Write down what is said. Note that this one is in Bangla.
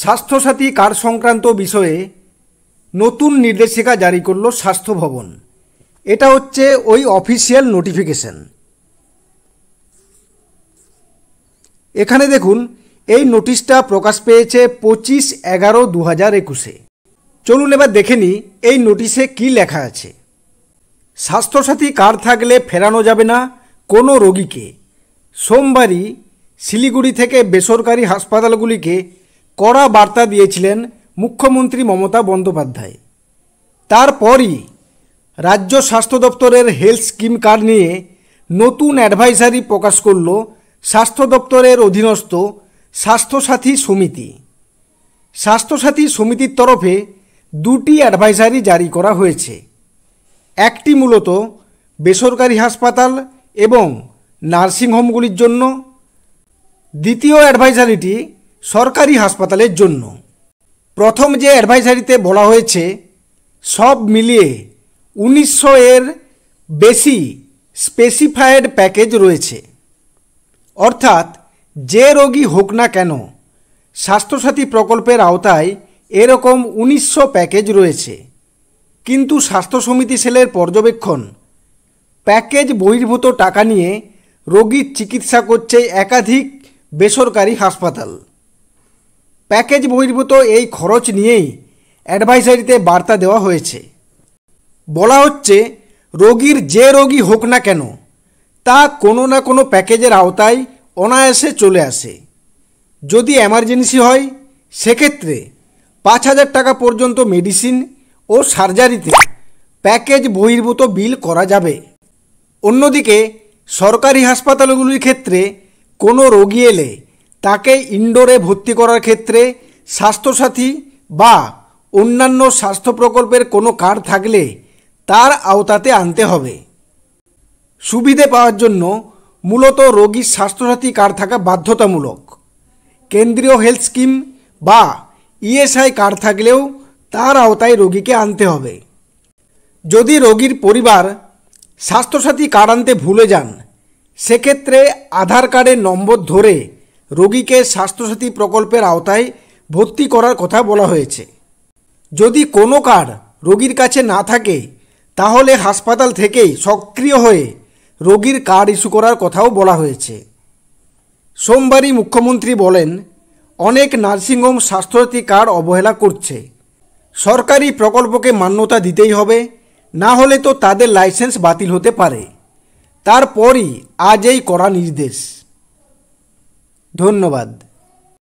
স্বাস্থ্যসাথী কার্ড সংক্রান্ত বিষয়ে নতুন নির্দেশিকা জারি করল স্বাস্থ্য ভবন এটা হচ্ছে ওই অফিসিয়াল নোটিফিকেশন এখানে দেখুন এই নোটিশটা প্রকাশ পেয়েছে পঁচিশ এগারো দু হাজার একুশে চলুন এবার দেখে নিই এই নোটিশে কি লেখা আছে স্বাস্থ্যসাথী কার্ড থাকলে ফেরানো যাবে না কোনো রোগীকে সোমবারই শিলিগুড়ি থেকে বেসরকারি হাসপাতালগুলিকে কড়া বার্তা দিয়েছিলেন মুখ্যমন্ত্রী মমতা বন্দ্যোপাধ্যায় তারপরই রাজ্য স্বাস্থ্য দপ্তরের হেলথ স্কিম কার্ড নিয়ে নতুন অ্যাডভাইসারি প্রকাশ করল স্বাস্থ্য দপ্তরের অধীনস্থ স্বাস্থ্যসাথী সমিতি স্বাস্থ্যসাথী সমিতির তরফে দুটি অ্যাডভাইসারি জারি করা হয়েছে একটি মূলত বেসরকারি হাসপাতাল এবং নার্সিংহোমগুলির জন্য দ্বিতীয় অ্যাডভাইসারিটি সরকারি হাসপাতালের জন্য প্রথম যে অ্যাডভাইসারিতে বলা হয়েছে সব মিলিয়ে উনিশশো এর বেশি স্পেসিফায়েড প্যাকেজ রয়েছে অর্থাৎ যে রোগী হোক না কেন স্বাস্থ্যসাথী প্রকল্পের আওতায় এরকম উনিশশো প্যাকেজ রয়েছে কিন্তু স্বাস্থ্য সমিতি সেলের পর্যবেক্ষণ প্যাকেজ বহির্ভূত টাকা নিয়ে রোগীর চিকিৎসা করছে একাধিক বেসরকারি হাসপাতাল প্যাকেজ বহির্ভূত এই খরচ নিয়েই অ্যাডভাইসারিতে বার্তা দেওয়া হয়েছে বলা হচ্ছে রোগীর যে রোগী হোক না কেন তা কোনো না কোনো প্যাকেজের আওতায় অনায়াসে চলে আসে যদি এমার্জেন্সি হয় সেক্ষেত্রে পাঁচ হাজার টাকা পর্যন্ত মেডিসিন ও সার্জারিতে প্যাকেজ বহির্ভূত বিল করা যাবে অন্যদিকে সরকারি হাসপাতালগুলির ক্ষেত্রে কোনো রোগী এলে তাকে ইনডোরে ভর্তি করার ক্ষেত্রে স্বাস্থ্যসাথী বা অন্যান্য স্বাস্থ্য প্রকল্পের কোনো কার্ড থাকলে তার আওতাতে আনতে হবে সুবিধে পাওয়ার জন্য মূলত রোগীর স্বাস্থ্যসাথী কার্ড থাকা বাধ্যতামূলক কেন্দ্রীয় হেলথ স্কিম বা ইএসআই কার্ড থাকলেও তার আওতায় রোগীকে আনতে হবে যদি রোগীর পরিবার স্বাস্থ্যসাথী কার্ড আনতে ভুলে যান সেক্ষেত্রে আধার কার্ডের নম্বর ধরে রোগীকে স্বাস্থ্যসাথী প্রকল্পের আওতায় ভর্তি করার কথা বলা হয়েছে যদি কোনো কার্ড রোগীর কাছে না থাকে তাহলে হাসপাতাল থেকেই সক্রিয় হয়ে রোগীর কার্ড ইস্যু করার কথাও বলা হয়েছে সোমবারই মুখ্যমন্ত্রী বলেন অনেক নার্সিংহোম স্বাস্থ্যসাথী কার্ড অবহেলা করছে সরকারি প্রকল্পকে মান্যতা দিতেই হবে না হলে তো তাদের লাইসেন্স বাতিল হতে পারে তারপরই আজ এই করা নির্দেশ ধন্যবাদ